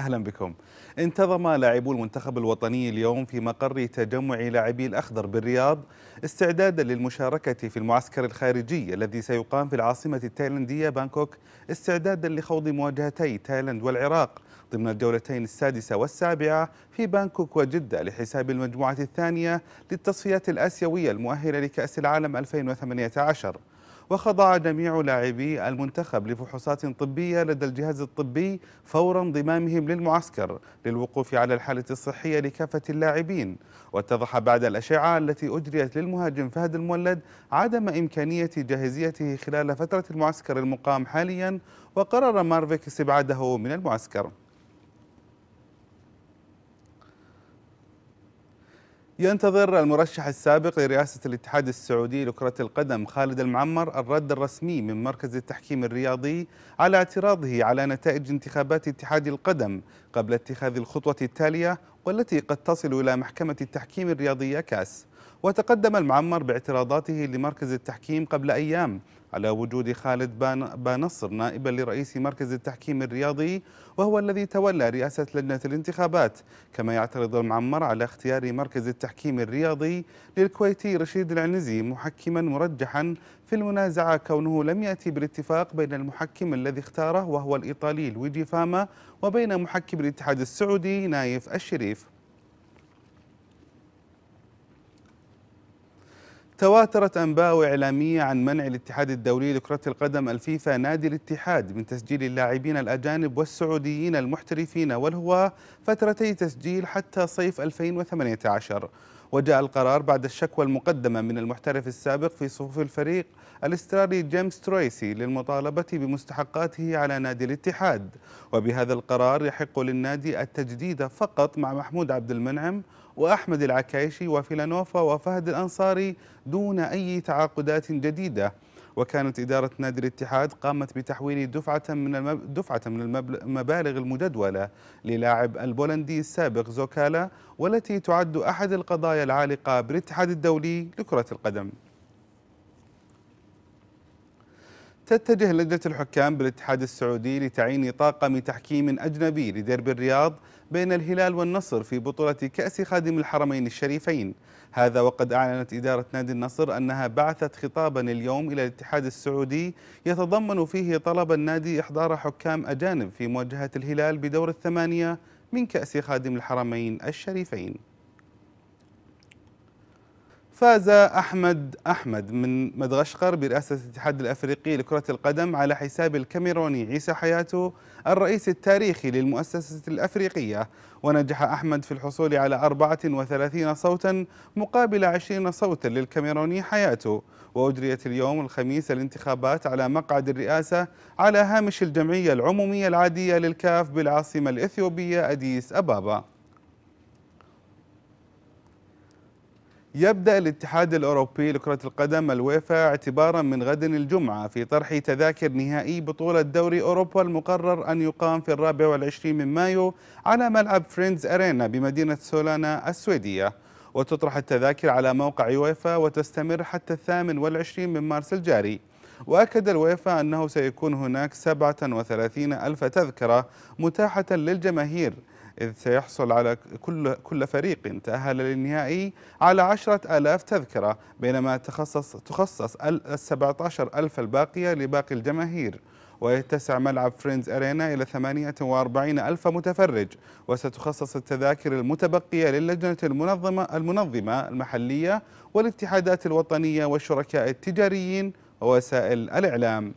أهلا بكم انتظم لاعبو المنتخب الوطني اليوم في مقر تجمع لاعبي الأخضر بالرياض استعدادا للمشاركة في المعسكر الخارجي الذي سيقام في العاصمة التايلندية بانكوك استعدادا لخوض مواجهتي تايلاند والعراق ضمن الجولتين السادسة والسابعة في بانكوك وجدة لحساب المجموعة الثانية للتصفيات الآسيوية المؤهلة لكأس العالم 2018 وخضع جميع لاعبي المنتخب لفحوصات طبية لدى الجهاز الطبي فور انضمامهم للمعسكر للوقوف على الحالة الصحية لكافة اللاعبين واتضح بعد الأشعة التي أجريت للمهاجم فهد المولد عدم إمكانية جاهزيته خلال فترة المعسكر المقام حاليا وقرر مارفيك استبعاده من المعسكر ينتظر المرشح السابق لرئاسة الاتحاد السعودي لكرة القدم خالد المعمر الرد الرسمي من مركز التحكيم الرياضي على اعتراضه على نتائج انتخابات اتحاد القدم قبل اتخاذ الخطوة التالية والتي قد تصل إلى محكمة التحكيم الرياضية كاس وتقدم المعمر باعتراضاته لمركز التحكيم قبل أيام على وجود خالد بانصر نائبا لرئيس مركز التحكيم الرياضي وهو الذي تولى رئاسة لجنة الانتخابات كما يعترض المعمر على اختيار مركز التحكيم الرياضي للكويتي رشيد العنزي محكما مرجحا في المنازعة كونه لم يأتي بالاتفاق بين المحكم الذي اختاره وهو الإيطالي لويجي فاما وبين محكم الاتحاد السعودي نايف الشريف تواترت أنباء إعلامية عن منع الاتحاد الدولي لكرة القدم الفيفا نادي الاتحاد من تسجيل اللاعبين الأجانب والسعوديين المحترفين والهواة فترتي تسجيل حتى صيف 2018 وجاء القرار بعد الشكوى المقدمة من المحترف السابق في صفوف الفريق الاسترالي جيمس تريسي للمطالبة بمستحقاته على نادي الاتحاد وبهذا القرار يحق للنادي التجديد فقط مع محمود عبد المنعم وأحمد العكايشي وفيلانوفا وفهد الأنصاري دون أي تعاقدات جديدة وكانت إدارة نادي الاتحاد قامت بتحويل دفعة من دفعة من المبالغ المجدولة للاعب البولندي السابق زوكالا والتي تعد أحد القضايا العالقة بالاتحاد الدولي لكرة القدم تتجه لجنة الحكام بالاتحاد السعودي لتعيين طاقم تحكيم أجنبي لدرب الرياض بين الهلال والنصر في بطولة كأس خادم الحرمين الشريفين هذا وقد أعلنت إدارة نادي النصر أنها بعثت خطابا اليوم إلى الاتحاد السعودي يتضمن فيه طلب النادي إحضار حكام أجانب في مواجهة الهلال بدور الثمانية من كأس خادم الحرمين الشريفين فاز أحمد أحمد من مدغشقر برئاسة الاتحاد الأفريقي لكرة القدم على حساب الكاميروني عيسى حياته الرئيس التاريخي للمؤسسة الأفريقية ونجح أحمد في الحصول على 34 صوتا مقابل 20 صوتا للكاميروني حياته وأجريت اليوم الخميس الانتخابات على مقعد الرئاسة على هامش الجمعية العمومية العادية للكاف بالعاصمة الإثيوبية أديس أبابا يبدأ الاتحاد الأوروبي لكرة القدم الويفا اعتبارا من غد الجمعة في طرح تذاكر نهائي بطولة دوري أوروبا المقرر أن يقام في الرابع والعشرين من مايو على ملعب فريندز أرينا بمدينة سولانا السويدية وتطرح التذاكر على موقع يويفا وتستمر حتى الثامن والعشرين من مارس الجاري وأكد الويفا أنه سيكون هناك 37 ألف تذكرة متاحة للجماهير إذ سيحصل على كل كل فريق تأهل للنهائي على عشرة آلاف تذكرة بينما تخصص تخصص السبعة عشر ألف الباقية لباقي الجماهير ويتسع ملعب فريندز أرينا إلى 48 ألف متفرج وستخصص التذاكر المتبقية للجنة المنظمة, المنظمة المحلية والاتحادات الوطنية والشركاء التجاريين ووسائل الإعلام